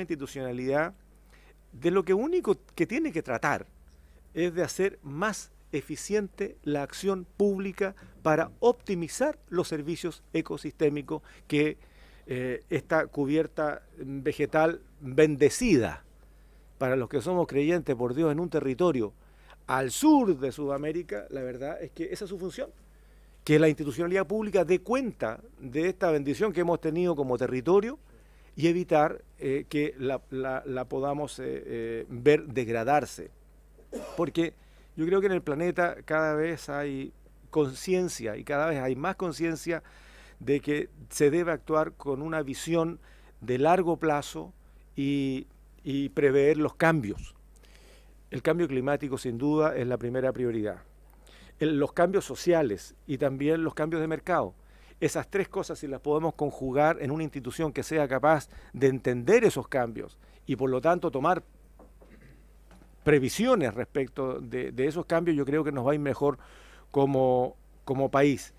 institucionalidad de lo que único que tiene que tratar es de hacer más eficiente la acción pública para optimizar los servicios ecosistémicos que eh, esta cubierta vegetal bendecida, para los que somos creyentes por Dios en un territorio al sur de Sudamérica, la verdad es que esa es su función, que la institucionalidad pública dé cuenta de esta bendición que hemos tenido como territorio y evitar eh, que la, podamos eh, eh, ver degradarse. Porque yo creo que en el planeta cada vez hay conciencia y cada vez hay más conciencia de que se debe actuar con una visión de largo plazo y, prever los cambios. El cambio climático sin duda es la primera prioridad. los cambios sociales y también los cambios de mercado esas tres cosas, si las podemos conjugar en una institución que sea capaz de entender esos cambios y por lo tanto tomar previsiones respecto de, esos cambios, yo creo que nos va a ir mejor como país.